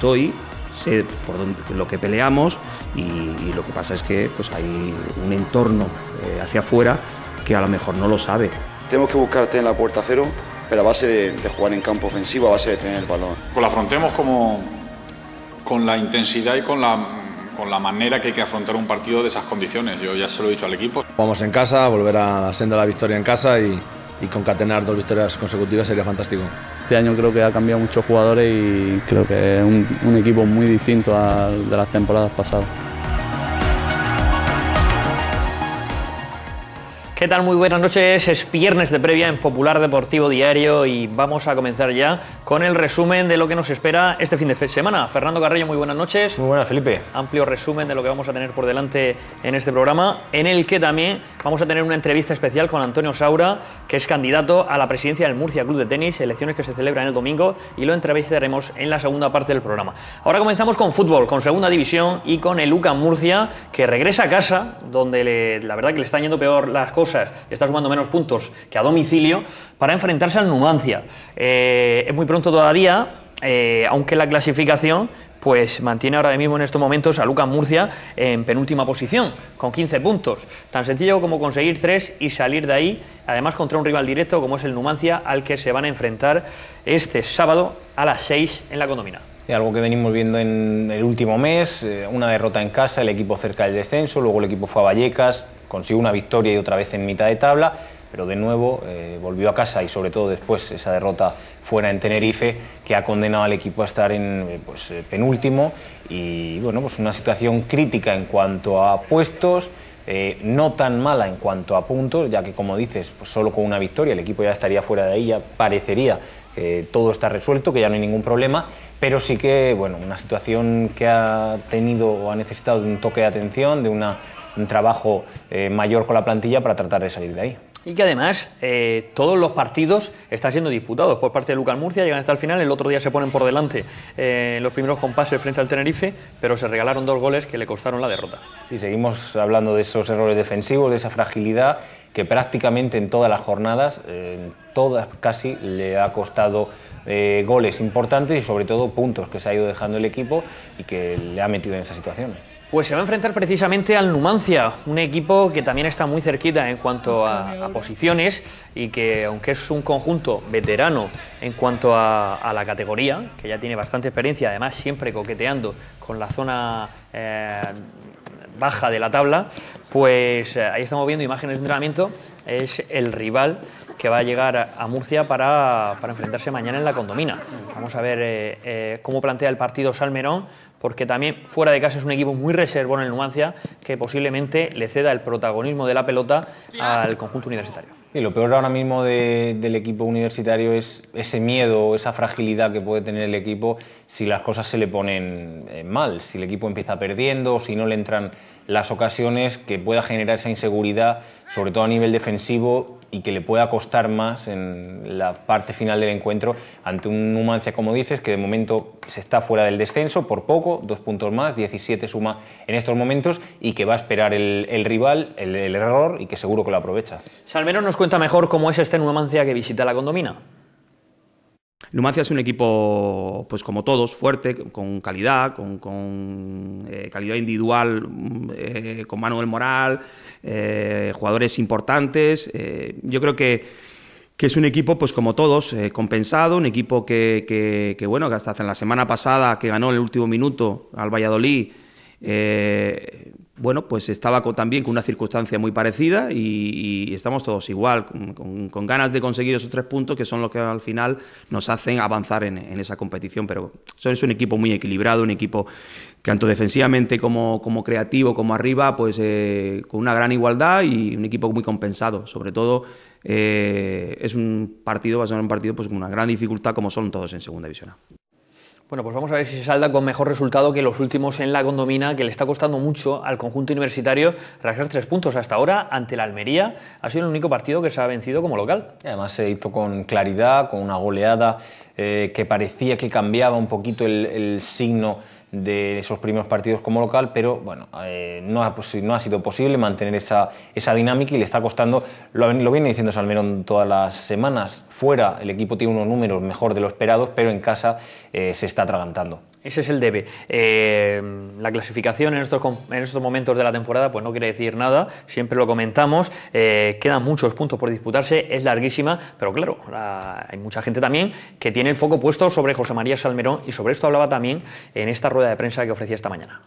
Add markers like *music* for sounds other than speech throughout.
estoy, sé por lo que peleamos y, lo que pasa es que pues, hay un entorno eh, hacia afuera que a lo mejor no lo sabe. Tenemos que buscarte en la puerta cero, pero a base de, jugar en campo ofensivo, a base de tener el balón. Pues la afrontemos como con la intensidad y con la con la manera que hay que afrontar un partido de esas condiciones. Yo ya se lo he dicho al equipo. Vamos en casa, volver a la senda de la victoria en casa y concatenar dos victorias consecutivas sería fantástico. Este año creo que ha cambiado muchos jugadores y creo que es un, equipo muy distinto al de las temporadas pasadas. ¿Qué tal? Muy buenas noches. Es viernes de previa en Popular Deportivo Diario y vamos a comenzar ya con el resumen de lo que nos espera este fin de semana. Fernando Carrillo, muy buenas noches. Muy buenas, Felipe. Amplio resumen de lo que vamos a tener por delante en este programa, en el que también vamos a tener una entrevista especial con Antonio Saura, que es candidato a la presidencia del Murcia Club de Tenis, elecciones que se celebran el domingo y lo entrevistaremos en la segunda parte del programa. Ahora comenzamos con fútbol, con segunda división y con el Murcia, que regresa a casa, donde la verdad que le están yendo peor las cosas está sumando menos puntos que a domicilio, para enfrentarse al Numancia. Eh, es muy pronto todavía, eh, aunque la clasificación pues mantiene ahora mismo en estos momentos a Lucas Murcia en penúltima posición, con 15 puntos. Tan sencillo como conseguir tres y salir de ahí, además contra un rival directo como es el Numancia, al que se van a enfrentar este sábado a las 6 en la condomina algo que venimos viendo en el último mes, eh, una derrota en casa, el equipo cerca del descenso, luego el equipo fue a Vallecas, consiguió una victoria y otra vez en mitad de tabla, pero de nuevo eh, volvió a casa y sobre todo después esa derrota fuera en Tenerife que ha condenado al equipo a estar en eh, pues, penúltimo y bueno, pues una situación crítica en cuanto a puestos. no tan mala en cuanto a puntos, ya que como dices, pues solo con una victoria el equipo ya estaría fuera de ahí, parecería que todo está resuelto, que ya no hay ningún problema, pero sí que, bueno, una situación que ha tenido o ha necesitado un toque de atención, de, un trabajo eh, mayor con la plantilla para tratar de salir de ahí y que además eh, todos los partidos están siendo disputados por parte de Lucas Murcia, llegan hasta el final, el otro día se ponen por delante eh, los primeros compases frente al Tenerife, pero se regalaron dos goles que le costaron la derrota. Sí, seguimos hablando de esos errores defensivos, de esa fragilidad que prácticamente en todas las jornadas, eh, todas casi, le ha costado goles importantes y sobre todo puntos que se ha ido dejando el equipo y que le ha metido en esa situación. Pues se va a enfrentar precisamente al Numancia, un equipo que también está muy cerquita en cuanto a, posiciones y que aunque es un conjunto veterano en cuanto a, la categoría, que ya tiene bastante experiencia, además siempre coqueteando con la zona eh, baja de la tabla, pues eh, ahí estamos viendo imágenes de entrenamiento, es el rival que va a llegar a Murcia para, para enfrentarse mañana en la condomina. Vamos a ver eh, cómo plantea el partido Salmerón, porque también fuera de casa es un equipo muy reservón en el Numancia que posiblemente le ceda el protagonismo de la pelota al conjunto universitario lo peor ahora mismo del equipo universitario es ese miedo, esa fragilidad que puede tener el equipo si las cosas se le ponen eh, mal, si el equipo empieza perdiendo, si no le entran las ocasiones, que pueda generar esa inseguridad, sobre todo a nivel defensivo, y que le pueda costar más en la parte final del encuentro ante un Numancia, como dices, que de momento se está fuera del descenso por poco, dos puntos más, 17 suma en estos momentos, y que va a esperar el, rival, el, error, y que seguro que lo aprovecha. Si al menos nos cuenta mejor cómo es este Numancia que visita la condomina. Numancia es un equipo, pues como todos, fuerte, con calidad, con, eh, calidad individual, eh, con Manuel Moral, eh, jugadores importantes. yo creo que, es un equipo, pues como todos, compensado, un equipo que, bueno, que hasta hace la semana pasada que ganó el último minuto al Valladolid, bueno, pues estaba también con una circunstancia muy parecida y, estamos todos igual, con, ganas de conseguir esos tres puntos que son los que al final nos hacen avanzar en, esa competición. Pero es un equipo muy equilibrado, un equipo que tanto defensivamente como, creativo, como arriba, pues eh, con una gran igualdad y un equipo muy compensado. Sobre todo eh, es un partido, va a ser un partido pues, con una gran dificultad como son todos en segunda división. Bueno, pues vamos a ver si se salda con mejor resultado que los últimos en la condomina, que le está costando mucho al conjunto universitario rasgar tres puntos. Hasta ahora, ante la Almería, ha sido el único partido que se ha vencido como local. además se hizo con claridad, con una goleada eh, que parecía que cambiaba un poquito el signo de esos primeros partidos como local, pero bueno, eh, no, ha, sido posible mantener esa, dinámica y le está costando, lo, viene diciendo Salmerón todas las semanas, fuera el equipo tiene unos números mejor de lo esperados, pero en casa eh, se está atragantando. Ese es el debe. Eh, la clasificación en estos, momentos de la temporada pues no quiere decir nada, siempre lo comentamos, eh, quedan muchos puntos por disputarse, es larguísima, pero claro, hay mucha gente también que tiene el foco puesto sobre José María Salmerón y sobre esto hablaba también en esta rueda de prensa que ofrecía esta mañana.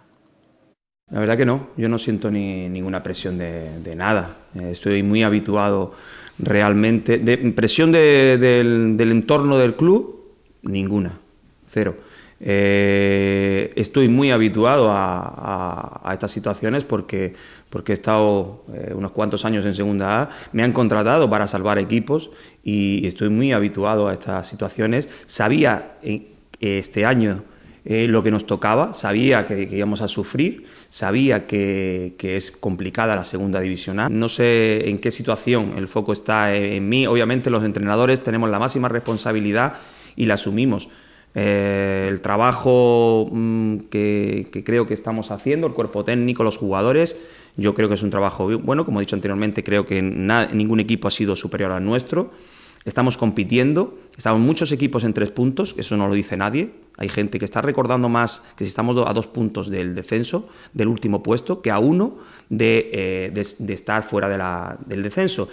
La verdad que no, yo no siento ni, ninguna presión de, nada, eh, estoy muy habituado realmente, de presión del entorno del club, ninguna, cero. Eh, estoy muy habituado a, estas situaciones porque, porque he estado eh, unos cuantos años en Segunda A, me han contratado para salvar equipos y estoy muy habituado a estas situaciones. Sabía eh, este año lo que nos tocaba, sabía que, íbamos a sufrir, sabía que, es complicada la segunda división A. No sé en qué situación el foco está en mí. Obviamente los entrenadores tenemos la máxima responsabilidad y la asumimos eh, el trabajo mm, que, creo que estamos haciendo, el cuerpo técnico, los jugadores, yo creo que es un trabajo bueno. Como he dicho anteriormente, creo que ningún equipo ha sido superior al nuestro. Estamos compitiendo, estamos muchos equipos en tres puntos, eso no lo dice nadie. Hay gente que está recordando más que si estamos a dos puntos del descenso, del último puesto, que a uno de, eh, estar fuera del descenso.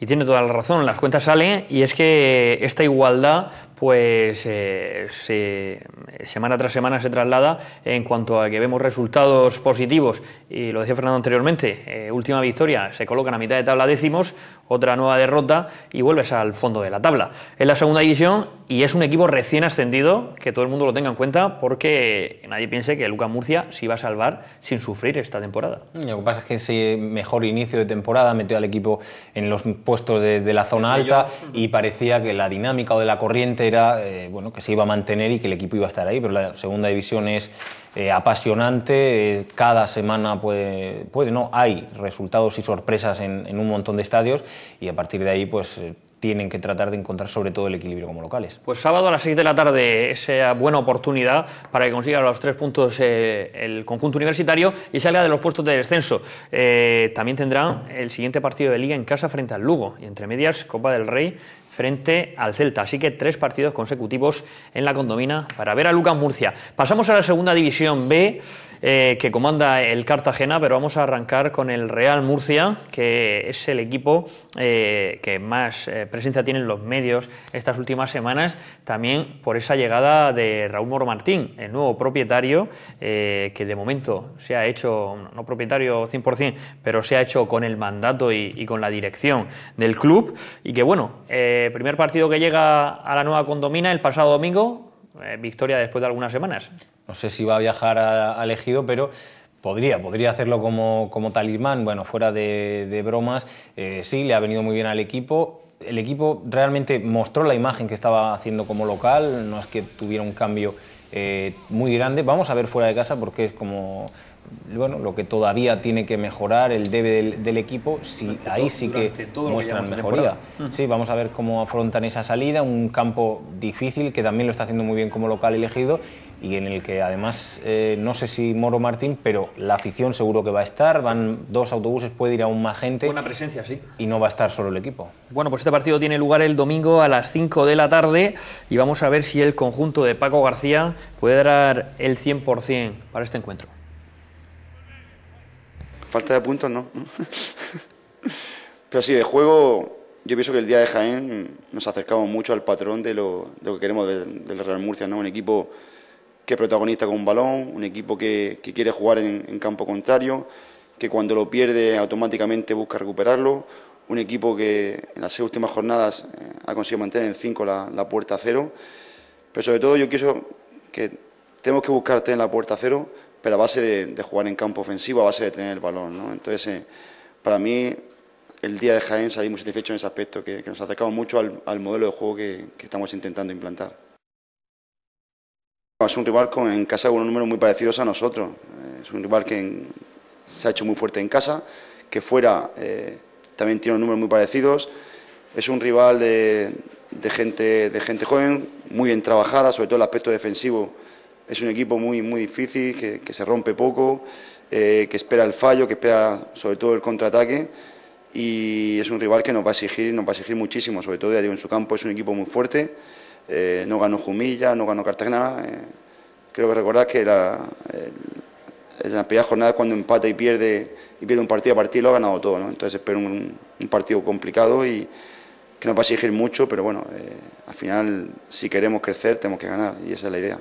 Y tiene toda la razón, las cuentas salen y es que esta igualdad pues eh, se, semana tras semana se traslada en cuanto a que vemos resultados positivos. Y lo decía Fernando anteriormente, eh, última victoria, se colocan a mitad de tabla décimos, otra nueva derrota y vuelves al fondo de la tabla. En la segunda división y es un equipo recién ascendido, que todo el mundo lo tenga en cuenta, porque nadie piense que Luca Murcia se iba a salvar sin sufrir esta temporada. Mm, lo que pasa es que ese mejor inicio de temporada metió al equipo en los puestos de, la zona alta y parecía que la dinámica o de la corriente era eh, bueno, que se iba a mantener y que el equipo iba a estar ahí, pero la segunda división es eh, apasionante, eh, cada semana puede, puede, no, hay resultados y sorpresas en, en, un montón de estadios y a partir de ahí pues tienen que tratar de encontrar sobre todo el equilibrio como locales. Pues sábado a las 6 de la tarde, esa buena oportunidad para que consiga los tres puntos eh, el conjunto universitario y salga de los puestos de descenso. Eh, también tendrá el siguiente partido de liga en casa frente al Lugo y entre medias Copa del Rey frente al Celta. Así que tres partidos consecutivos en la condomina para ver a Lucas Murcia. Pasamos a la segunda división B. Eh, que comanda el Cartagena, pero vamos a arrancar con el Real Murcia, que es el equipo eh, que más eh, presencia tiene en los medios estas últimas semanas, también por esa llegada de Raúl Moro Martín, el nuevo propietario, que de momento se ha hecho, no propietario 100%, pero se ha hecho con el mandato y, y con la dirección del club, y que bueno, primer partido que llega a la nueva condomina el pasado domingo, eh, victoria después de algunas semanas. No sé si va a viajar al Ejido, pero Podría, podría hacerlo como, como talismán, bueno, fuera de, bromas, eh, sí, le ha venido muy bien al equipo. El equipo realmente mostró la imagen que estaba haciendo como local, no es que tuviera un cambio eh, muy grande. Vamos a ver fuera de casa porque es como bueno, lo que todavía tiene que mejorar, el debe del, equipo, si ahí sí que muestran mejoría. Sí, vamos a ver cómo afrontan esa salida, un campo difícil que también lo está haciendo muy bien como local elegido y en el que además, eh, no sé si Moro Martín, pero la afición seguro que va a estar, van dos autobuses, puede ir aún más gente. una presencia, sí. Y no va a estar solo el equipo. Bueno, pues este partido tiene lugar el domingo a las 5 de la tarde y vamos a ver si el conjunto de Paco García puede dar el 100% para este encuentro. Falta de puntos, no. Pero sí, de juego, yo pienso que el día de Jaén nos acercamos mucho al patrón de lo, que queremos del, Real Murcia, ¿no? Un equipo que es protagonista con un balón, un equipo que, quiere jugar en, campo contrario, que cuando lo pierde automáticamente busca recuperarlo, un equipo que en las seis últimas jornadas eh, ha conseguido mantener en cinco la, puerta cero, pero sobre todo yo quiero que tenemos que buscarte en la puerta cero pero a base de, jugar en campo ofensivo, a base de tener el balón. Entonces, eh, para mí, el día de Jaén salí muy satisfecho en ese aspecto, que, nos acercamos mucho al, modelo de juego que, estamos intentando implantar. Es un rival con, en casa con unos números muy parecidos a nosotros. Eh, es un rival que se ha hecho muy fuerte en casa, que fuera eh, también tiene unos números muy parecidos. Es un rival de, gente, de gente joven, muy bien trabajada, sobre todo el aspecto defensivo es un equipo muy, muy difícil, que, se rompe poco, eh, que espera el fallo, que espera sobre todo el contraataque y es un rival que nos va a exigir, nos va a exigir muchísimo, sobre todo, ya digo, en su campo es un equipo muy fuerte, eh, no ganó Jumilla, no ganó Cartagena, eh, creo que recordar que la, en la primera jornada cuando empata y pierde, y pierde un partido a partido lo ha ganado todo, ¿no? entonces espero un, partido complicado y que nos va a exigir mucho, pero bueno, al final si queremos crecer tenemos que ganar y esa es la idea.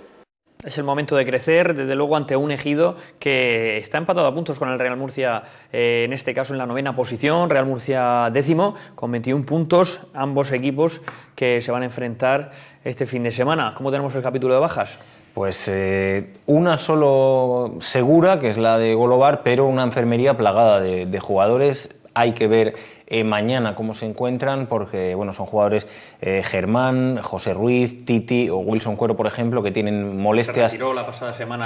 Es el momento de crecer, desde luego, ante un ejido que está empatado a puntos con el Real Murcia, eh, en este caso en la novena posición, Real Murcia décimo, con 21 puntos, ambos equipos que se van a enfrentar este fin de semana. ¿Cómo tenemos el capítulo de bajas? Pues eh, una solo segura, que es la de Golovar, pero una enfermería plagada de jugadores. Hay que ver eh, mañana cómo se encuentran, porque bueno, son jugadores eh, Germán, José Ruiz, Titi o Wilson Cuero, por ejemplo, que tienen molestias.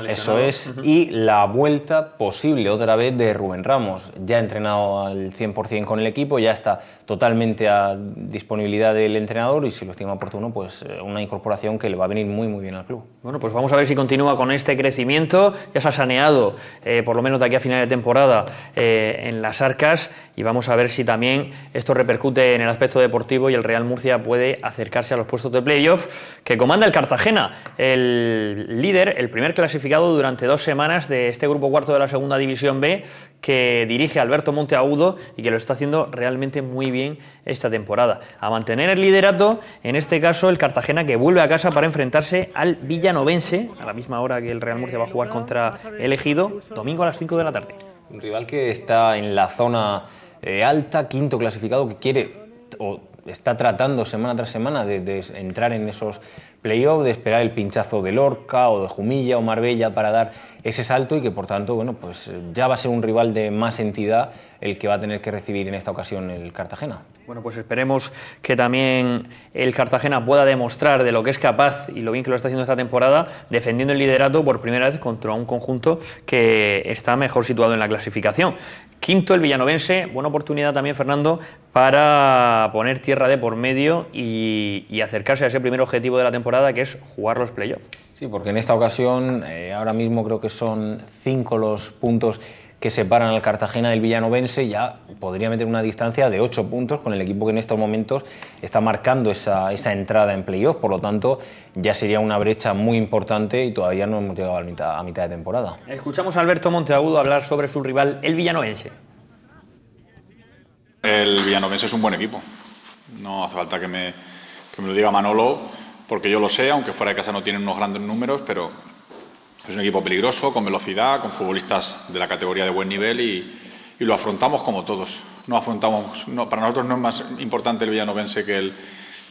Eso es. Y la vuelta posible otra vez de Rubén Ramos. Ya ha entrenado al 100% con el equipo, ya está totalmente a disponibilidad del entrenador y si lo estima oportuno, pues eh, una incorporación que le va a venir muy, muy bien al club. Bueno, pues vamos a ver si continúa con este crecimiento. Ya se ha saneado, por lo menos de aquí a final de temporada, en las arcas y vamos a ver si también esto repercute en el aspecto deportivo y el Real Murcia puede acercarse a los puestos de playoff que comanda el Cartagena, el líder, el primer clasificado durante dos semanas de este grupo cuarto de la segunda división B que dirige Alberto Monteagudo y que lo está haciendo realmente muy bien esta temporada. A mantener el liderato, en este caso el Cartagena que vuelve a casa para enfrentarse al Villanovense a la misma hora que el Real Murcia va a jugar contra el Ejido, domingo a las 5 de la tarde. Un rival que está en la zona eh, alta, quinto clasificado, que quiere o está tratando semana tras semana de, de entrar en esos playoffs, de esperar el pinchazo de Lorca o de Jumilla o Marbella para dar ese salto y que por tanto, bueno, pues ya va a ser un rival de más entidad el que va a tener que recibir en esta ocasión el Cartagena. Bueno, pues esperemos que también el Cartagena pueda demostrar de lo que es capaz y lo bien que lo está haciendo esta temporada, defendiendo el liderato por primera vez contra un conjunto que está mejor situado en la clasificación. Quinto, el villanovense. Buena oportunidad también, Fernando, para poner tierra de por medio y, acercarse a ese primer objetivo de la temporada, que es jugar los playoffs. Sí, porque en esta ocasión, eh, ahora mismo creo que son cinco los puntos que separan al Cartagena del Villanovense, ya podría meter una distancia de 8 puntos con el equipo que en estos momentos está marcando esa, entrada en playoff. Por lo tanto, ya sería una brecha muy importante y todavía no hemos llegado a mitad, a mitad de temporada. Escuchamos a Alberto Monteagudo hablar sobre su rival, el Villanovense. El Villanovense es un buen equipo. No hace falta que me, que me lo diga Manolo, porque yo lo sé, aunque fuera de casa no tienen unos grandes números, pero es un equipo peligroso, con velocidad, con futbolistas de la categoría de buen nivel y, lo afrontamos como todos. No afrontamos, para nosotros no es más importante el villanovense que el,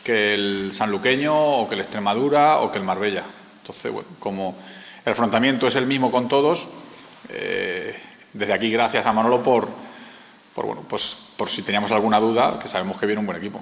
que el sanluqueño o que el Extremadura o que el Marbella. Entonces, como el afrontamiento es el mismo con todos, eh, desde aquí gracias a Manolo por, por, bueno, pues, por si teníamos alguna duda, que sabemos que viene un buen equipo.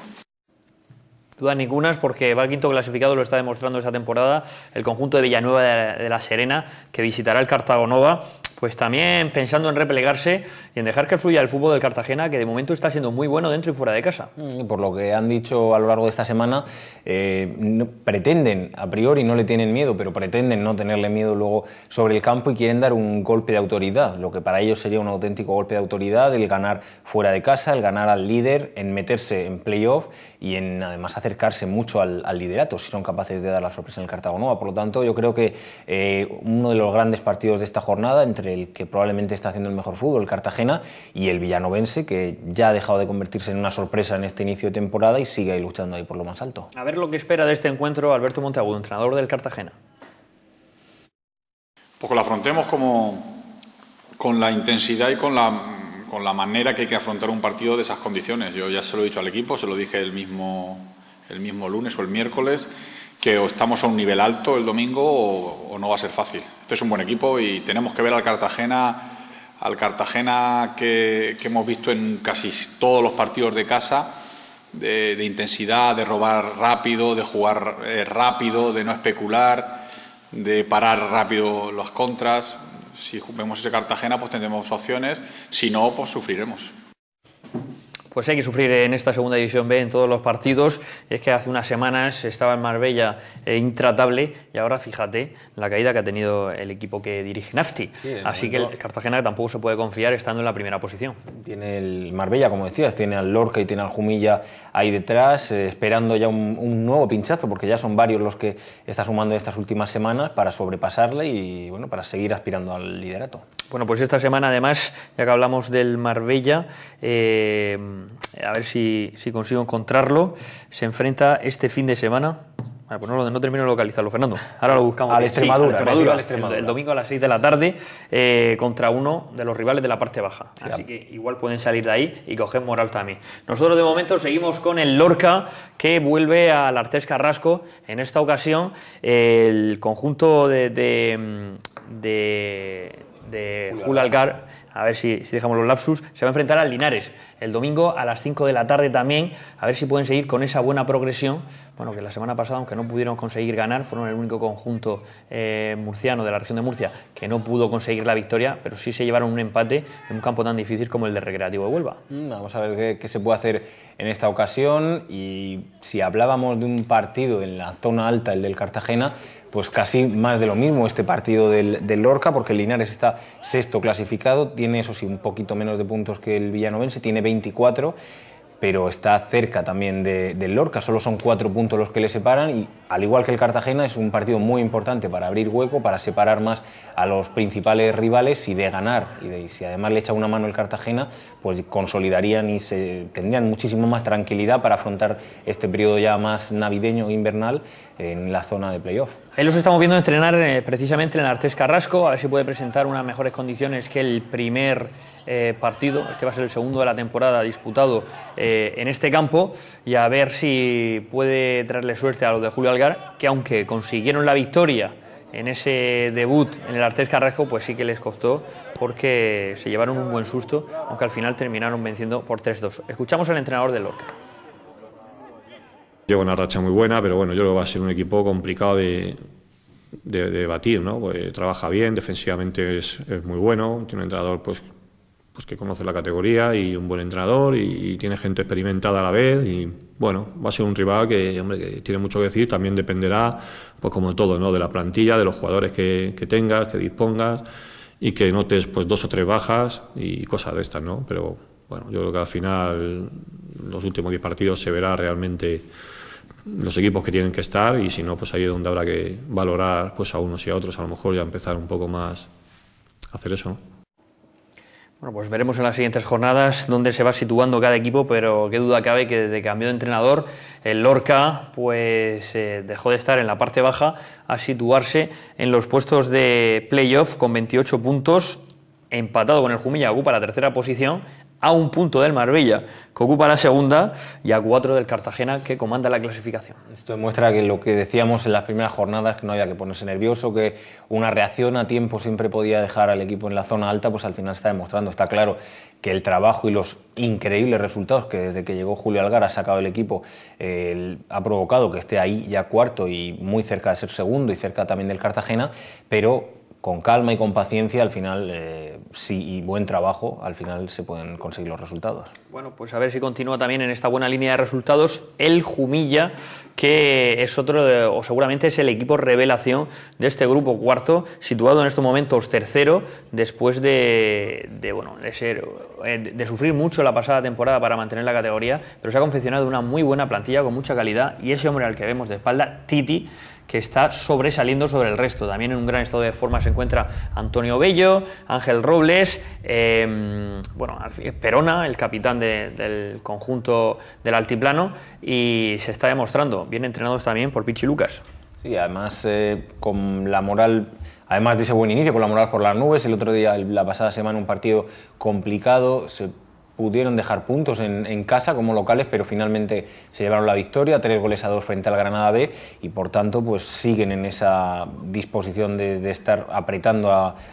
Dudas ninguna porque va quinto clasificado, lo está demostrando esta temporada, el conjunto de Villanueva de, La Serena, que visitará el Cartagonova pues también pensando en replegarse y en dejar que fluya el fútbol del Cartagena, que de momento está siendo muy bueno dentro y fuera de casa. Mm, por lo que han dicho a lo largo de esta semana, eh, pretenden, a priori no le tienen miedo, pero pretenden no tenerle miedo luego sobre el campo y quieren dar un golpe de autoridad, lo que para ellos sería un auténtico golpe de autoridad, el ganar fuera de casa, el ganar al líder, en meterse en playoff y en además acercarse mucho al, liderato, si son capaces de dar la sorpresa en el Cartagena, Por lo tanto, yo creo que eh, uno de los grandes partidos de esta jornada entre el que probablemente está haciendo el mejor fútbol, el Cartagena, y el villanovense, que ya ha dejado de convertirse en una sorpresa en este inicio de temporada y sigue luchando ahí por lo más alto. A ver lo que espera de este encuentro Alberto Monteagudo, entrenador del Cartagena. Pues lo afrontemos como con la intensidad y con la, manera que hay que afrontar un partido de esas condiciones. Yo ya se lo he dicho al equipo, se lo dije el mismo, el mismo lunes o el miércoles que o estamos a un nivel alto el domingo o no va a ser fácil es un buen equipo y tenemos que ver al Cartagena, al Cartagena que, hemos visto en casi todos los partidos de casa, de, intensidad, de robar rápido, de jugar eh, rápido, de no especular, de parar rápido los contras. Si vemos ese Cartagena, pues tendremos opciones, si no, pues sufriremos pues hay que sufrir en esta segunda división B en todos los partidos. Es que hace unas semanas estaba el Marbella eh, intratable y ahora fíjate la caída que ha tenido el equipo que dirige Nafti. Así que el Cartagena tampoco se puede confiar estando en la primera posición. Tiene el Marbella, como decías, tiene al Lorca y tiene al Jumilla ahí detrás, eh, esperando ya un, un, nuevo pinchazo, porque ya son varios los que está sumando estas últimas semanas para sobrepasarle y bueno, para seguir aspirando al liderato. Bueno, pues esta semana además, ya que hablamos del Marbella, eh, a ver si, consigo encontrarlo, se enfrenta este fin de semana. Bueno, pues no, termino de localizarlo, Fernando. Ahora lo buscamos. Al Extremadura. Extremadura, El, domingo a las 6 de la tarde eh, contra uno de los rivales de la parte baja. Así que igual pueden salir de ahí y coger moral también. Nosotros de momento seguimos con el Lorca que vuelve al Artes Carrasco. En esta ocasión el conjunto de, de de Julio a ver si, dejamos los lapsus, se va a enfrentar al Linares el domingo a las 5 de la tarde también, a ver si pueden seguir con esa buena progresión, bueno, que la semana pasada, aunque no pudieron conseguir ganar, fueron el único conjunto eh, murciano de la región de Murcia que no pudo conseguir la victoria, pero sí se llevaron un empate en un campo tan difícil como el de Recreativo de Huelva. Mm, vamos a ver qué, qué se puede hacer en esta ocasión y si hablábamos de un partido en la zona alta, el del Cartagena, pues casi más de lo mismo este partido del, Lorca, porque el Linares está sexto clasificado, tiene eso sí un poquito menos de puntos que el Villanovense, tiene 24 pero está cerca también del de Lorca, solo son cuatro puntos los que le separan y al igual que el Cartagena es un partido muy importante para abrir hueco, para separar más a los principales rivales y de ganar y, si además le echa una mano el Cartagena pues consolidarían y se, tendrían muchísimo más tranquilidad para afrontar este periodo ya más navideño e invernal en la zona de playoff. Ahí los estamos viendo entrenar eh, precisamente en Artes Carrasco, a ver si puede presentar unas mejores condiciones que el primer eh, partido, este va a ser el segundo de la temporada disputado eh, en este campo, y a ver si puede traerle suerte a los de Julio Algar, que aunque consiguieron la victoria en ese debut en el Artes Carrasco, pues sí que les costó porque se llevaron un buen susto, aunque al final terminaron venciendo por 3-2. Escuchamos al entrenador del Lorca. Lleva una racha muy buena, pero bueno, yo creo que va a ser un equipo complicado de, de, batir, ¿no? trabaja bien, defensivamente es, es, muy bueno, tiene un entrenador pues pues que conoce la categoría y un buen entrenador y, tiene gente experimentada a la vez y bueno, va a ser un rival que, hombre, que tiene mucho que decir, también dependerá, pues como todo, ¿no? de la plantilla, de los jugadores que, tengas, que dispongas y que notes pues dos o tres bajas y cosas de estas, ¿no? Pero bueno, yo creo que al final los últimos diez partidos se verá realmente los equipos que tienen que estar y si no, pues ahí es donde habrá que valorar pues a unos y a otros, a lo mejor ya empezar un poco más a hacer eso, bueno, pues veremos en las siguientes jornadas dónde se va situando cada equipo, pero qué duda cabe que desde cambio de entrenador el Lorca pues eh, dejó de estar en la parte baja a situarse en los puestos de playoff con 28 puntos, empatado con el Jumilla, ocupa la tercera posición a un punto del Marbella, que ocupa la segunda, y a cuatro del Cartagena, que comanda la clasificación. Esto demuestra que lo que decíamos en las primeras jornadas, que no había que ponerse nervioso, que una reacción a tiempo siempre podía dejar al equipo en la zona alta, pues al final está demostrando, está claro que el trabajo y los increíbles resultados que desde que llegó Julio Algar ha sacado el equipo ha provocado que esté ahí ya cuarto y muy cerca de ser segundo y cerca también del Cartagena, pero con calma y con paciencia, al final, eh, sí, y buen trabajo, al final se pueden conseguir los resultados. Bueno, pues a ver si continúa también en esta buena línea de resultados el Jumilla, que es otro, o seguramente es el equipo revelación de este grupo cuarto, situado en estos momentos tercero, después de, bueno, de, ser, eh, de sufrir mucho la pasada temporada para mantener la categoría, pero se ha confeccionado una muy buena plantilla con mucha calidad y ese hombre al que vemos de espalda, Titi, que está sobresaliendo sobre el resto. También en un gran estado de forma se encuentra Antonio Bello, Ángel Robles, em, bueno, Perona, el capitán del conjunto del Altiplano, y se está demostrando, bien entrenados también por Pichi Lucas. Sí, además eh, con la moral, además de ese buen inicio, con la moral por las nubes, el otro día, la pasada semana, un partido complicado, pudieron dejar puntos en, casa como locales, pero finalmente se llevaron la victoria, tres goles a dos frente al Granada B y por tanto pues siguen en esa disposición de, estar apretando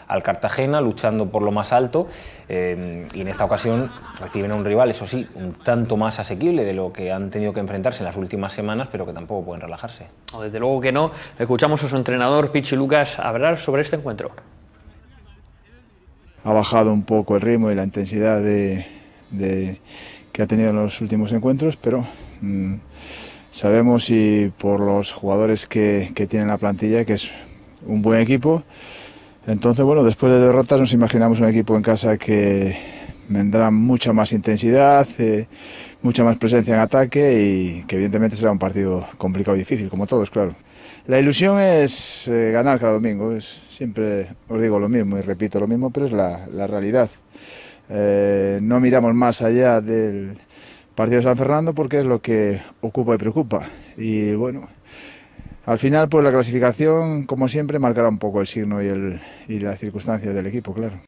al Cartagena, luchando por lo más alto eh, y en esta ocasión reciben a un rival, eso sí, un tanto más asequible de lo que han tenido que enfrentarse en las últimas semanas, pero que tampoco pueden relajarse. desde luego que no. Escuchamos a su entrenador Pichi Lucas hablar sobre este encuentro. Ha bajado un poco el ritmo y la intensidad de, de, que ha tenido los últimos encuentros, pero mm, sabemos y por los jugadores que, tienen la plantilla que es un buen equipo. Entonces, bueno, después de derrotas nos imaginamos un equipo en casa que vendrá mucha más intensidad, eh, mucha más presencia en ataque y que evidentemente será un partido complicado y difícil, como todos, claro. La ilusión es eh, ganar cada domingo, es, siempre os digo lo mismo y repito lo mismo, pero es la, la realidad. Eh, no miramos más allá del partido de San Fernando porque es lo que ocupa y preocupa. Y bueno, al final pues la clasificación, como siempre, marcará un poco el signo y, y las circunstancias del equipo, claro.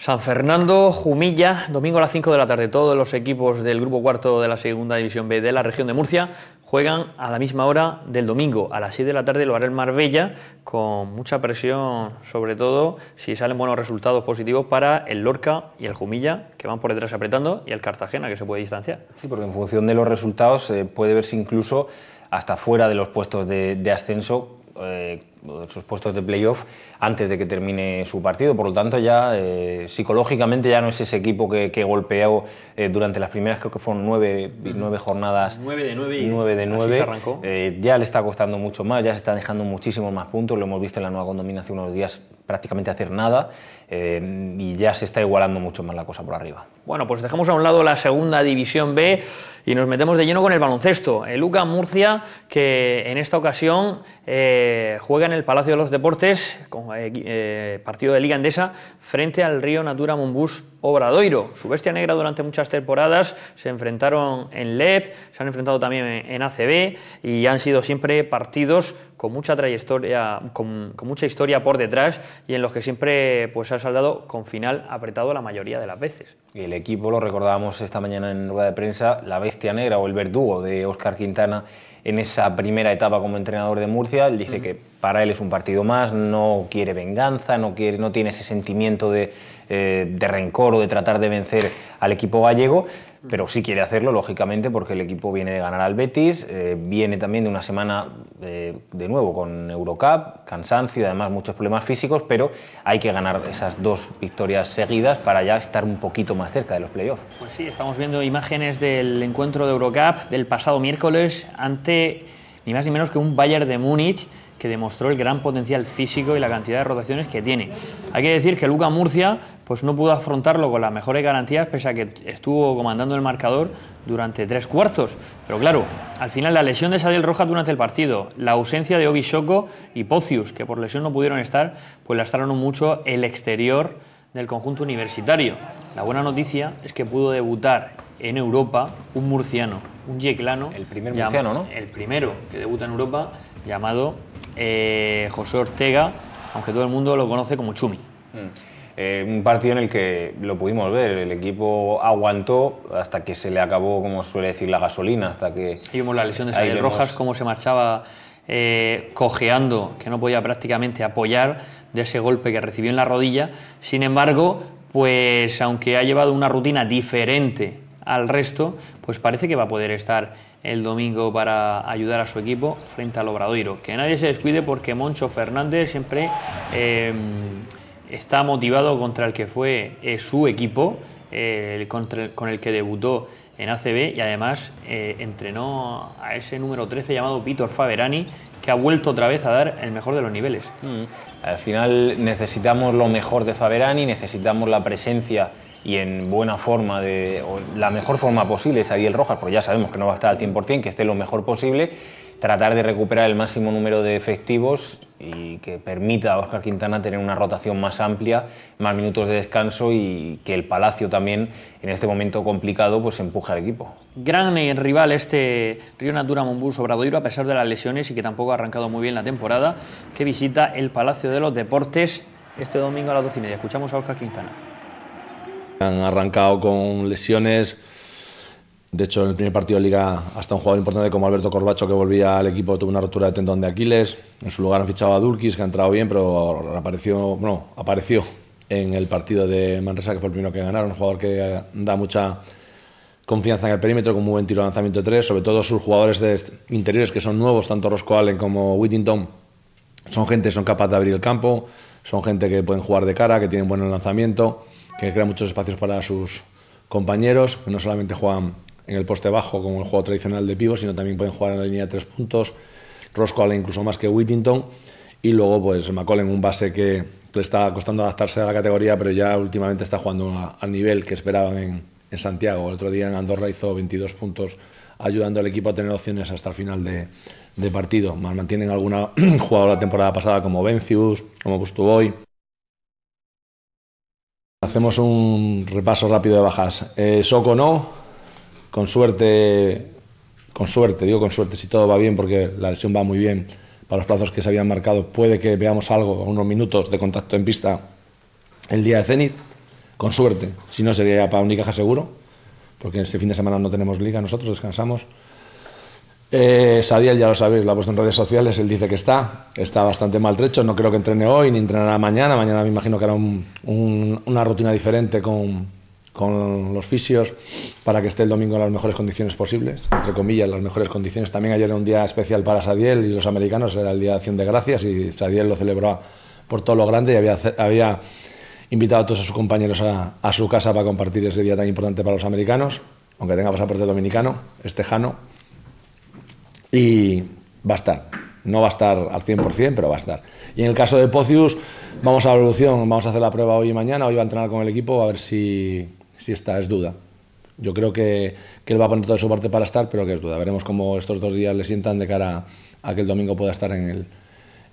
San Fernando, Jumilla, domingo a las 5 de la tarde. Todos los equipos del grupo cuarto de la segunda división B de la región de Murcia juegan a la misma hora del domingo. A las 6 de la tarde lo hará el Marbella, con mucha presión, sobre todo si salen buenos resultados positivos para el Lorca y el Jumilla, que van por detrás apretando, y el Cartagena, que se puede distanciar. Sí, porque en función de los resultados eh, puede verse incluso hasta fuera de los puestos de, ascenso. Eh, esos puestos de playoff antes de que termine su partido. Por lo tanto, ya eh, psicológicamente ya no es ese equipo que, golpeó eh, durante las primeras, creo que fueron nueve, mm. jornadas. Nueve de nueve. Nueve de nueve. Se arrancó. Eh, ya le está costando mucho más, ya se está dejando muchísimos más puntos. Lo hemos visto en la nueva condomina hace unos días prácticamente hacer nada y ya se está igualando mucho más la cosa por arriba. Bueno, pues dejamos a un lado la segunda división B y nos metemos de lleno con el baloncesto. El Luca Murcia, que en esta ocasión juega en el Palacio de los Deportes, con, eh, eh, partido de Liga Endesa, frente al Río Natura Mumbus Obradoiro. Su bestia negra durante muchas temporadas se enfrentaron en LEP, se han enfrentado también en ACB y han sido siempre partidos con mucha trayectoria, con, mucha historia por detrás y en los que siempre pues, ha saldado con final apretado la mayoría de las veces. Y el equipo, lo recordábamos esta mañana en rueda de prensa, la bestia negra o el verdugo de Óscar Quintana en esa primera etapa como entrenador de Murcia. Él dice que para él es un partido más, no quiere venganza, no, quiere, no tiene ese sentimiento eh, de, rencor o de tratar de vencer al equipo gallego, pero sí quiere hacerlo, lógicamente, porque el equipo viene de ganar al Betis, eh, viene también de una semana eh, de nuevo con Eurocup, cansancio y además muchos problemas físicos, pero hay que ganar esas dos victorias seguidas para ya estar un poquito más cerca de los playoffs. Pues sí, estamos viendo imágenes del encuentro de Eurocup del pasado miércoles ante ni más ni menos que un Bayern de Múnich que demostró el gran potencial físico y la cantidad de rotaciones que tiene. Hay que decir que Luca Murcia pues no pudo afrontarlo con las mejores garantías, pese a que estuvo comandando el marcador durante tres cuartos. Pero claro, al final la lesión de Sadiel Rojas durante el partido, la ausencia de Obi Shoko y Pocius, que por lesión no pudieron estar, pues lastraron mucho el exterior del conjunto universitario. La buena noticia es que pudo debutar en Europa un murciano, un yeclano. El primer murciano, ¿no? El primero que debuta en Europa, llamado eh, José Ortega, aunque todo el mundo lo conoce como Chumi. Mm. Eh, un partido en el que lo pudimos ver, el equipo aguantó hasta que se le acabó, como suele decir, la gasolina, hasta que... vimos la lesión de Salles Rojas, cómo se marchaba eh, cojeando, que no podía prácticamente apoyar de ese golpe que recibió en la rodilla. Sin embargo, pues aunque ha llevado una rutina diferente al resto, pues parece que va a poder estar el domingo para ayudar a su equipo frente al Obradoiro. Que nadie se descuide porque Moncho Fernández siempre eh, está motivado contra el que fue eh, su equipo, eh, con el que debutó en ACB y además entrenó a ese número 13 llamado Vitor Faverani que ha vuelto otra vez a dar el mejor de los niveles. Mm. Al final necesitamos lo mejor de Faverani, necesitamos la presencia y en buena forma, de, o la mejor forma posible es Ariel Rojas, porque ya sabemos que no va a estar al 100%, que esté lo mejor posible, tratar de recuperar el máximo número de efectivos y que permita a Oscar Quintana tener una rotación más amplia, más minutos de descanso y que el Palacio también, en este momento complicado, pues empuje al equipo. Gran rival este Río Natura Mombú Sobradoiro, a pesar de las lesiones y que tampoco ha arrancado muy bien la temporada, que visita el Palacio de los Deportes este domingo a las 12 y media. Escuchamos a Oscar Quintana. Han arrancado con lesiones. De hecho, en el primer partido de Liga, hasta un jugador importante como Alberto Corbacho, que volvía al equipo, tuvo una rotura de tendón de Aquiles. En su lugar han fichado a Dulkis, que ha entrado bien, pero apareció, bueno, apareció en el partido de Manresa, que fue el primero que ganaron. Un jugador que eh, da mucha confianza en el perímetro, con muy buen tiro de lanzamiento de tres, Sobre todo sus jugadores de interiores, que son nuevos, tanto Roscoe Allen como Whittington, son gente son capaces de abrir el campo, son gente que pueden jugar de cara, que tienen buen lanzamiento que crea muchos espacios para sus compañeros, que no solamente juegan en el poste bajo como el juego tradicional de Pivo, sino también pueden jugar en la línea de tres puntos. Roscoe incluso más que Whittington. Y luego, pues McCollum, un base que le está costando adaptarse a la categoría, pero ya últimamente está jugando al nivel que esperaban en, Santiago. El otro día en Andorra hizo 22 puntos, ayudando al equipo a tener opciones hasta el final de, partido. mantienen alguna *clears throat* jugadora la temporada pasada como Vencius, como Bustuboy. Hacemos un repaso rápido de bajas. Eh, Soco no, con suerte, con suerte, digo con suerte, si todo va bien, porque la lesión va muy bien para los plazos que se habían marcado, puede que veamos algo, unos minutos de contacto en pista el día de Zenit, con suerte, si no sería para un Unicaja seguro, porque este fin de semana no tenemos liga, nosotros descansamos. Eh, Sadiel, ya lo sabéis, lo ha puesto en redes sociales, él dice que está, está bastante maltrecho, no creo que entrene hoy ni entrenará mañana, mañana me imagino que hará una rutina diferente con, los fisios para que esté el domingo en las mejores condiciones posibles, entre comillas, las mejores condiciones. También ayer era un día especial para Sadiel y los americanos, era el Día de Acción de Gracias y Sadiel lo celebró por todo lo grande y había, invitado a todos sus compañeros a, su casa para compartir ese día tan importante para los americanos, aunque tenga pasaporte dominicano, estejano y va a estar. No va a estar al 100%, pero va a estar. Y en el caso de Pocius, vamos a la evolución, vamos a hacer la prueba hoy y mañana, hoy va a entrenar con el equipo a ver si, si está, es duda. Yo creo que, que él va a poner toda su parte para estar, pero que es duda. Veremos cómo estos dos días le sientan de cara a que el domingo pueda estar en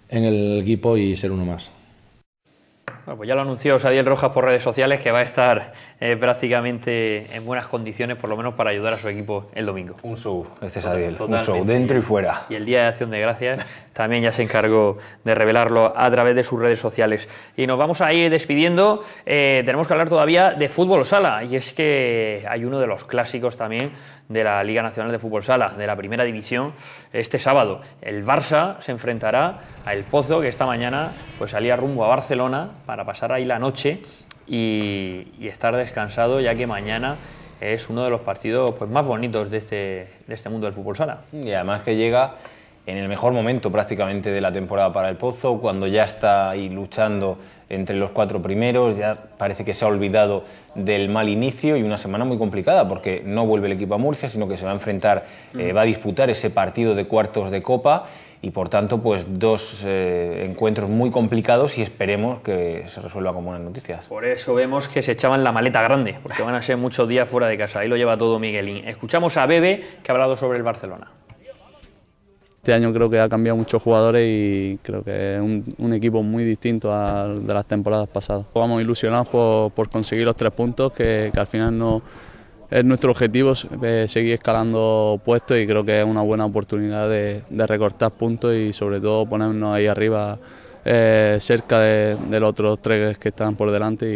el equipo y ser uno más. Bueno, pues ya lo anunció Sadiel Rojas por redes sociales que va a estar eh, prácticamente en buenas condiciones, por lo menos para ayudar a su equipo el domingo. Un show, este Sadiel, un show, dentro y fuera. Y el Día de Acción de Gracias también ya se encargó de revelarlo a través de sus redes sociales. Y nos vamos a ir despidiendo. Eh, tenemos que hablar todavía de fútbol sala, y es que hay uno de los clásicos también de la Liga Nacional de Fútbol Sala, de la Primera División, este sábado. El Barça se enfrentará el Pozo, que esta mañana pues, salía rumbo a Barcelona para pasar ahí la noche y, estar descansado, ya que mañana es uno de los partidos pues, más bonitos este, de este, mundo del fútbol sala. Y además que llega en el mejor momento prácticamente de la temporada para el Pozo, cuando ya está ahí luchando entre los cuatro primeros, ya parece que se ha olvidado del mal inicio y una semana muy complicada porque no vuelve el equipo a Murcia, sino que se va a enfrentar, eh, mm. va a disputar ese partido de cuartos de Copa y por tanto pues dos eh, encuentros muy complicados y esperemos que se resuelva como buenas noticias. Por eso vemos que se echaban la maleta grande, porque van a ser muchos días fuera de casa, ahí lo lleva todo Miguelín. Escuchamos a Bebe que ha hablado sobre el Barcelona. Este año creo que ha cambiado muchos jugadores y creo que es un, equipo muy distinto al de las temporadas pasadas. Jugamos ilusionados por, conseguir los tres puntos que al final no es nuestro objetivo es eh, seguir escalando puestos y creo que es una buena oportunidad de, recortar puntos y sobre todo ponernos ahí arriba eh, cerca de, los otros tres que están por delante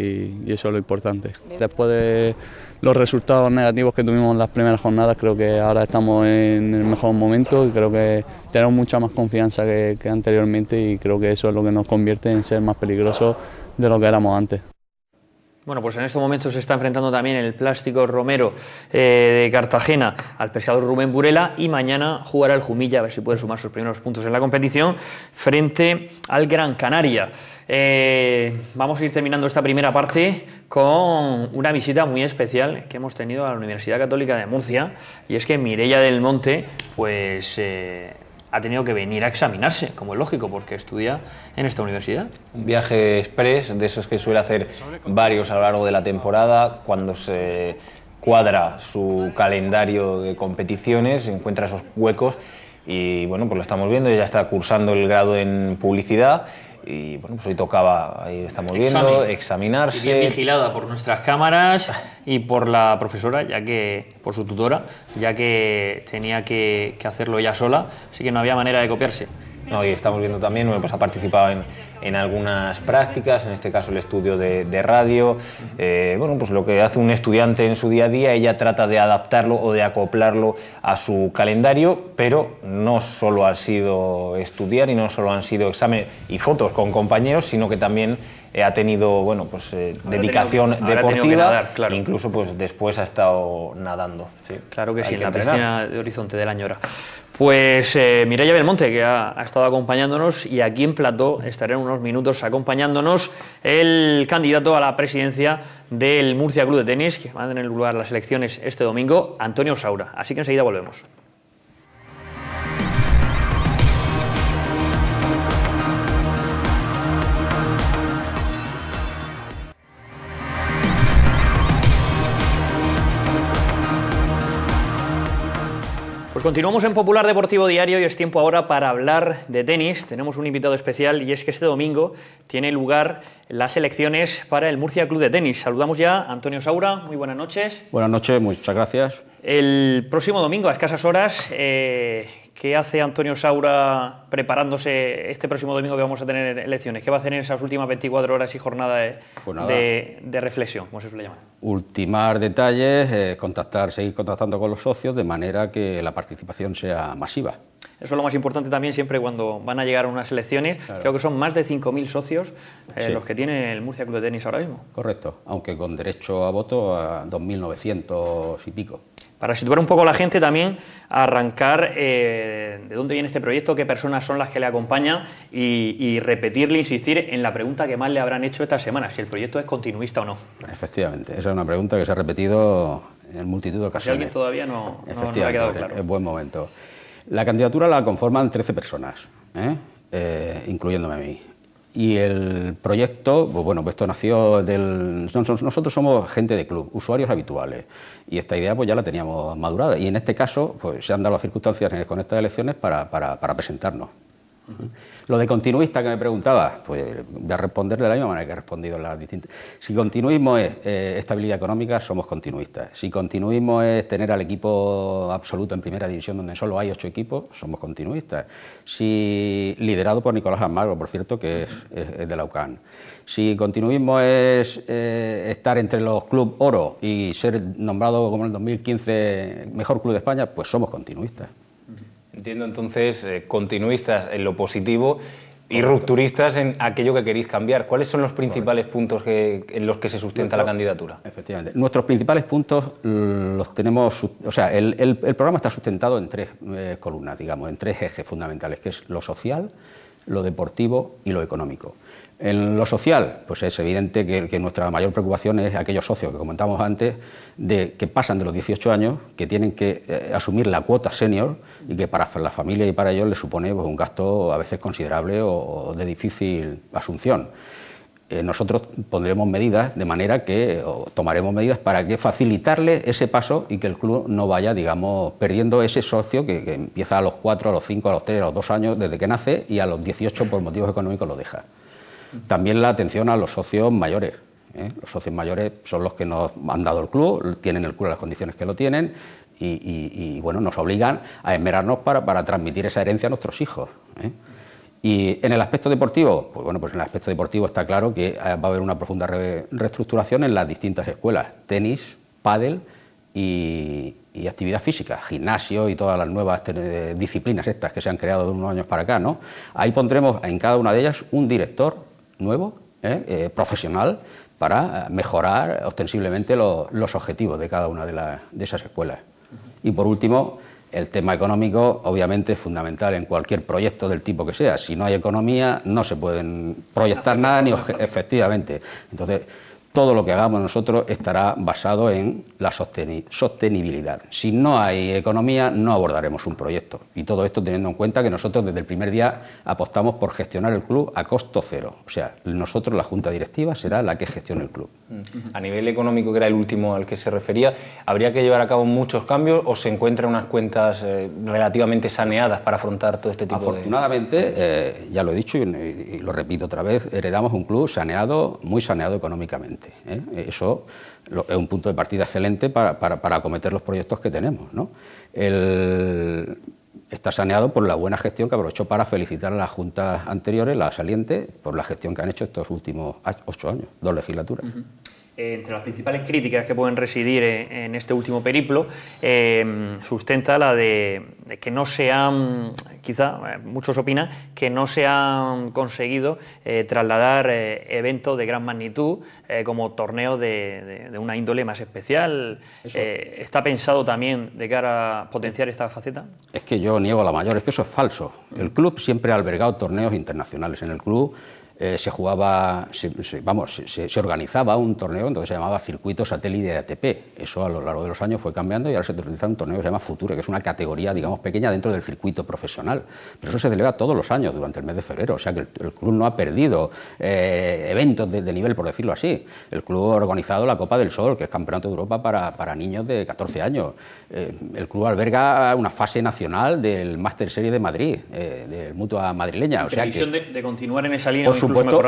y, eso es lo importante. Después de los resultados negativos que tuvimos en las primeras jornadas, creo que ahora estamos en el mejor momento y creo que tenemos mucha más confianza que, que anteriormente y creo que eso es lo que nos convierte en ser más peligrosos de lo que éramos antes. Bueno, pues en este momento se está enfrentando también el plástico romero eh, de Cartagena al pescador Rubén Burela y mañana jugará el Jumilla, a ver si puede sumar sus primeros puntos en la competición, frente al Gran Canaria. Eh, vamos a ir terminando esta primera parte con una visita muy especial que hemos tenido a la Universidad Católica de Murcia y es que Mirella del Monte, pues... Eh, ha tenido que venir a examinarse, como es lógico, porque estudia en esta universidad. Un viaje express, de esos que suele hacer varios a lo largo de la temporada, cuando se cuadra su calendario de competiciones, encuentra esos huecos y bueno, pues lo estamos viendo, ya está cursando el grado en publicidad y bueno, pues hoy tocaba ahí estamos viendo Examen. examinarse. Y bien vigilada por nuestras cámaras y por la profesora, ya que, por su tutora, ya que tenía que, hacerlo ella sola, así que no había manera de copiarse. No, y estamos viendo también, bueno, pues ha participado en, en algunas prácticas, en este caso el estudio de, radio. Eh, bueno, pues lo que hace un estudiante en su día a día, ella trata de adaptarlo o de acoplarlo a su calendario, pero no solo ha sido estudiar y no solo han sido exámenes y fotos con compañeros, sino que también eh, ha tenido bueno pues eh, dedicación deportiva nadar, claro. incluso pues después ha estado nadando claro que sí en la de Horizonte de la Ñora pues eh, Mireia Belmonte que ha, estado acompañándonos y aquí en Plató estará en una minutos acompañándonos el candidato a la presidencia del Murcia Club de Tenis, que va a tener lugar las elecciones este domingo, Antonio Saura. Así que enseguida volvemos. Pues continuamos en Popular Deportivo Diario y es tiempo ahora para hablar de tenis. Tenemos un invitado especial y es que este domingo tiene lugar las elecciones para el Murcia Club de Tenis. Saludamos ya a Antonio Saura, muy buenas noches. Buenas noches, muchas gracias. El próximo domingo, a escasas horas, eh, ¿Qué hace Antonio Saura preparándose este próximo domingo que vamos a tener elecciones? ¿Qué va a hacer en esas últimas 24 horas y jornada de, pues reflexión, Ultimar detalles, eh, contactar, seguir contactando con los socios de manera que la participación sea masiva. Eso es lo más importante también siempre cuando van a llegar unas elecciones. Creo que son más de 5.000 socios eh, los que tiene el Murcia Club de Tenis ahora mismo. Correcto, aunque con derecho a voto a 2.900 y pico. Para situar un poco a la gente también, arrancar eh, de dónde viene este proyecto, qué personas son las que le acompañan y, repetirle, insistir en la pregunta que más le habrán hecho esta semana, si el proyecto es continuista o no. Efectivamente, esa es una pregunta que se ha repetido en multitud de ocasiones. Si alguien todavía no, ha quedado claro. Es buen momento. La candidatura la conforman 13 personas, ¿eh? Eh, incluyéndome a mí. Y el proyecto, pues bueno, pues esto nació del... Nosotros somos gente de club, usuarios habituales, y esta idea pues ya la teníamos madurada. Y en este caso, pues se han dado las circunstancias con estas elecciones para, para, presentarnos. Lo de continuista que me preguntaba, pues voy a responder de la misma manera que he respondido las distintas. Si continuismo es eh, estabilidad económica, somos continuistas. Si continuismo es tener al equipo absoluto en primera división donde solo hay ocho equipos, somos continuistas. Si liderado por Nicolás Almagro, por cierto, que es, de la UCAN. Si continuismo es eh, estar entre los clubes oro y ser nombrado como en el 2015 mejor club de España, pues somos continuistas. Entiendo entonces, eh, continuistas en lo positivo y rupturistas en aquello que queréis cambiar. ¿Cuáles son los principales puntos en los que se sustenta la candidatura? Efectivamente. Nuestros principales puntos mm, los tenemos, o sea, el, programa está sustentado en tres eh, columnas, digamos, en tres ejes fundamentales, que es lo social, lo deportivo y lo económico. En lo social, pues es evidente que, nuestra mayor preocupación es aquellos socios que comentamos antes, de que pasan de los 18 años, que tienen que eh, asumir la cuota senior y que para la familia y para ellos les supone pues, un gasto a veces considerable o, de difícil asunción. Eh, nosotros pondremos medidas de manera que o tomaremos medidas para que facilitarle ese paso y que el club no vaya, digamos, perdiendo ese socio que, que empieza a los 4, a los 5, a los 3, a los 2 años desde que nace y a los 18 por motivos económicos lo deja. También la atención a los socios mayores. ¿eh? Los socios mayores son los que nos han dado el club, tienen el club en las condiciones que lo tienen y, bueno, nos obligan a esmerarnos para, transmitir esa herencia a nuestros hijos. ¿eh? Y en el aspecto deportivo, pues bueno, pues en el aspecto deportivo está claro que eh, va a haber una profunda reestructuración en las distintas escuelas, tenis, pádel y, y, actividad física, gimnasio y todas las nuevas disciplinas estas que se han creado de unos años para acá, ¿no? Ahí pondremos en cada una de ellas un director nuevo, ¿eh? Eh, profesional, para eh, mejorar ostensiblemente los objetivos de cada una de, de esas escuelas. Y por último, el tema económico obviamente es fundamental en cualquier proyecto del tipo que sea. Si no hay economía, no se pueden proyectar nada ni efectivamente. Entonces, todo lo que hagamos nosotros estará basado en la sostenibilidad. Si no hay economía, no abordaremos un proyecto. Y todo esto teniendo en cuenta que nosotros desde el primer día apostamos por gestionar el club a costo cero. O sea, nosotros, la Junta Directiva, será la que gestione el club. Mm. A nivel económico, que era el último al que se refería, ¿habría que llevar a cabo muchos cambios o se encuentran unas cuentas eh, relativamente saneadas para afrontar todo este tipo de...? Afortunadamente, eh, ya lo he dicho y lo repito otra vez, heredamos un club saneado, muy saneado económicamente. ¿eh? Eso es un punto de partida excelente para, para, acometer los proyectos que tenemos. está saneado por la buena gestión que aprovecho para felicitar a las juntas anteriores, la saliente, por la gestión que han hecho estos últimos ocho años, dos legislaturas entre las principales críticas que pueden residir en, este último periplo, eh, sustenta la de, que no se han, quizá eh, muchos opinan, que no se han conseguido eh, trasladar eventos de gran magnitud como torneos de, de, una índole más especial. ¿Está pensado también de cara a potenciar esta faceta? Es que yo niego la mayor, es que eso es falso. El club siempre ha albergado torneos internacionales. En el club eh, se jugaba, vamos, se, organizaba un torneo, entonces se llamaba Circuito Satélite de ATP. Eso a lo largo de los años fue cambiando y ahora se organiza un torneo que se llama Future, que es una categoría, digamos, pequeña dentro del circuito profesional. Pero eso se celebra todos los años durante el mes de febrero, o sea que el, club no ha perdido eh, eventos de, nivel, por decirlo así. El club ha organizado la Copa del Sol, que es campeonato de Europa para, niños de 14 años. Eh, el club alberga una fase nacional del Master Series de Madrid, del Mutua Madrileña. O sea que, de, continuar en esa línea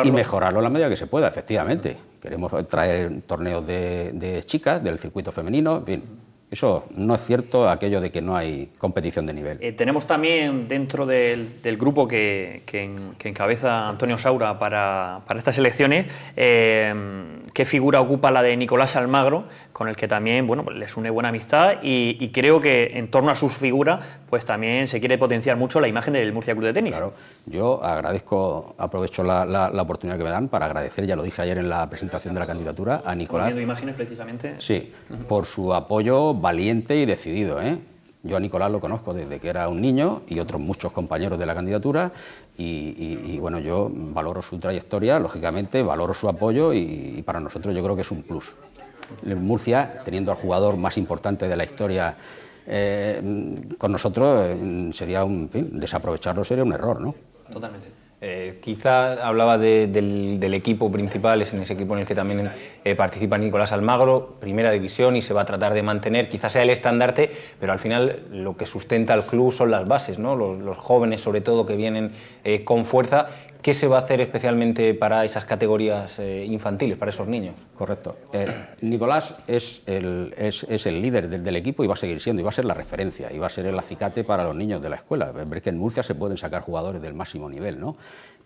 y mejorarlo en la medida que se pueda, efectivamente. Queremos traer torneos de, chicas, del circuito femenino, en eso no es cierto, aquello de que no hay competición de nivel. Eh, tenemos también dentro del, grupo que, encabeza Antonio Saura para, estas elecciones eh, qué figura ocupa la de Nicolás Almagro, con el que también bueno, pues, les une buena amistad y, creo que en torno a sus figuras pues también se quiere potenciar mucho la imagen del Murcia Club de Tenis. Claro, yo agradezco, aprovecho la, oportunidad que me dan para agradecer, ya lo dije ayer en la presentación de la candidatura, a Nicolás. imágenes precisamente. Sí, por su apoyo valiente y decidido. ¿eh? Yo a Nicolás lo conozco desde que era un niño y otros muchos compañeros de la candidatura y, bueno, yo valoro su trayectoria, lógicamente, valoro su apoyo y, para nosotros yo creo que es un plus. Murcia, teniendo al jugador más importante de la historia eh, con nosotros, eh, sería un, fin, desaprovecharlo sería un error, ¿no? Totalmente. Eh, quizá hablaba del, equipo principal, es en ese equipo en el que también eh, participa Nicolás Almagro, primera división y se va a tratar de mantener, quizás sea el estandarte, pero al final lo que sustenta al club son las bases, ¿no? los, jóvenes sobre todo que vienen eh, con fuerza, ¿Qué se va a hacer especialmente para esas categorías eh, infantiles, para esos niños? Correcto. Eh, Nicolás es el, líder del, del, equipo y va a seguir siendo, y va a ser la referencia, y va a ser el acicate para los niños de la escuela. que en Murcia se pueden sacar jugadores del máximo nivel, ¿no?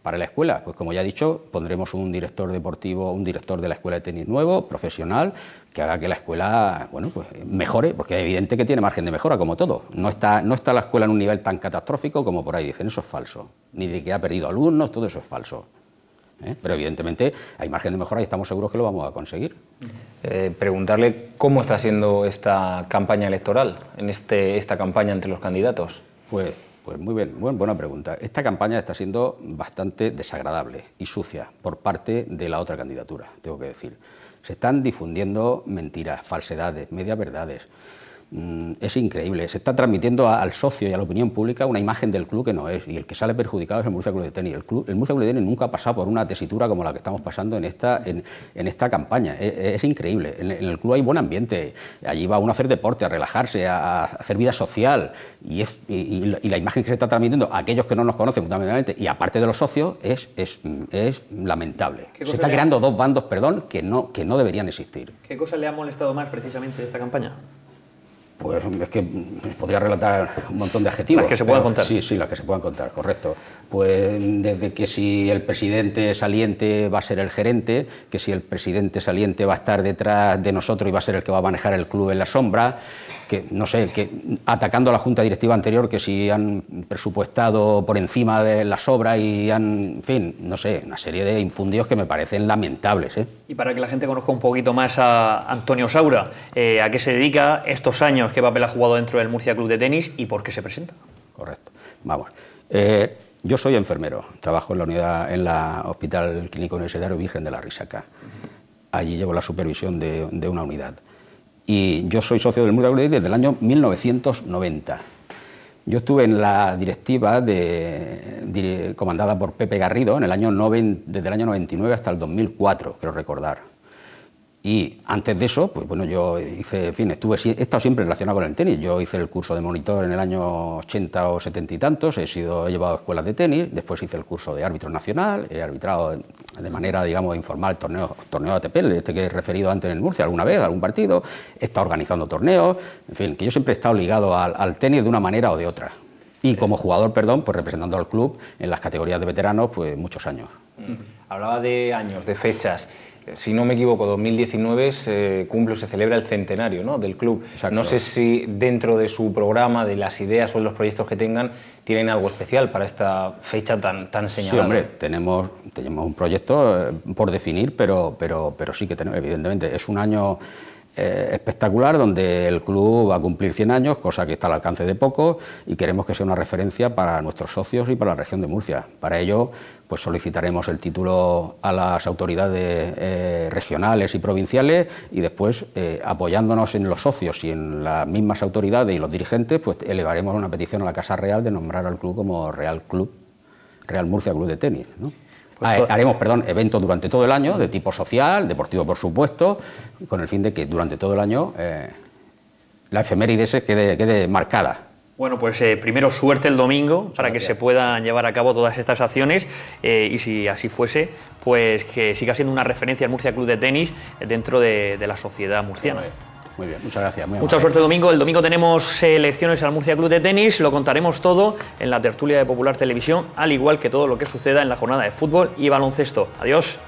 Para la escuela, pues como ya he dicho, pondremos un director deportivo, un director de la escuela de tenis nuevo, profesional, que haga que la escuela, bueno, pues mejore, porque es evidente que tiene margen de mejora, como todo. No está, no está la escuela en un nivel tan catastrófico como por ahí dicen, eso es falso. Ni de que ha perdido alumnos, todo eso es falso. ¿eh? Pero evidentemente hay margen de mejora y estamos seguros que lo vamos a conseguir. Eh, preguntarle cómo está siendo esta campaña electoral, en este, esta campaña entre los candidatos. Pues pues muy bien, buena pregunta. Esta campaña está siendo bastante desagradable y sucia por parte de la otra candidatura, tengo que decir. Se están difundiendo mentiras, falsedades, medias verdades. Mm, es increíble. Se está transmitiendo al socio y a la opinión pública una imagen del club que no es, y el que sale perjudicado es el Murcia Club de Tenis. El, club, el Murcia Club de Tenis nunca ha pasado por una tesitura como la que estamos pasando en esta, en, esta campaña. E, e, es, increíble. En, el club hay buen ambiente. Allí va uno a hacer deporte, a relajarse, a, hacer vida social. Y, la imagen que se está transmitiendo a aquellos que no nos conocen fundamentalmente, y aparte de los socios, es, es, es lamentable. Se está creando dos bandos, perdón, que no, que no deberían existir. ¿Qué cosa le ha molestado más precisamente de esta campaña? Pues es que podría relatar un montón de adjetivos. Las que se puedan contar. Sí, sí, las que se puedan contar, correcto. Pues desde que si el presidente saliente va a ser el gerente, que si el presidente saliente va a estar detrás de nosotros y va a ser el que va a manejar el club en la sombra, que, no sé, que atacando a la Junta Directiva anterior, que si han presupuestado por encima de las obras y han, en fin, no sé, una serie de infundios que me parecen lamentables. ¿eh? Y para que la gente conozca un poquito más a Antonio Saura, eh, ¿a qué se dedica estos años? ¿Qué papel ha jugado dentro del Murcia Club de Tenis y por qué se presenta? Correcto. Vamos. Eh, yo soy enfermero, trabajo en la unidad, en la Hospital Clínico Universitario Virgen de la Risaca. Allí llevo la supervisión de una unidad y yo soy socio del Mundo desde el año 1990. Yo estuve en la directiva de, comandada por Pepe Garrido en el año desde el año 99 hasta el 2004, creo recordar. Y antes de eso, pues bueno, yo hice, en fin, estuve, he estado siempre relacionado con el tenis. Yo hice el curso de monitor en el año 80 o 70 y tantos, he sido llevado a escuelas de tenis, después hice el curso de árbitro nacional, he arbitrado de manera, digamos, informal torneos torneo ATP, este que he referido antes en Murcia alguna vez, algún partido, he estado organizando torneos, en fin, que yo siempre he estado ligado al tenis de una manera o de otra. Y como jugador, perdón, pues representando al club en las categorías de veteranos, pues muchos años. Hablaba de años, de fechas si no me equivoco, 2019 se cumple, se celebra el centenario ¿no? del club. No sé si dentro de su programa, de las ideas o de los proyectos que tengan, tienen algo especial para esta fecha tan, tan señalada. Sí, hombre, tenemos, tenemos un proyecto eh, por definir, pero, pero, pero sí que tenemos, evidentemente, es un año eh, espectacular donde el club va a cumplir 100 años, cosa que está al alcance de poco y queremos que sea una referencia para nuestros socios y para la región de Murcia. Para ello, pues solicitaremos el título a las autoridades eh, regionales y provinciales y después, eh, apoyándonos en los socios y en las mismas autoridades y los dirigentes, pues elevaremos una petición a la Casa Real de nombrar al club como Real Club, Real Murcia Club de Tenis. Pues ah, eh, haremos, perdón, eventos durante todo el año, de tipo social, deportivo por supuesto, con el fin de que durante todo el año eh, la efeméride se quede, marcada. Bueno, pues eh, primero suerte el domingo para que se puedan llevar a cabo todas estas acciones y si así fuese, pues que siga siendo una referencia al Murcia Club de Tenis dentro de la sociedad murciana. Muy bien, muchas gracias. Mucha suerte domingo. El domingo tenemos elecciones al Murcia Club de Tenis. Lo contaremos todo en la tertulia de Popular Televisión, al igual que todo lo que suceda en la jornada de fútbol y baloncesto. Adiós.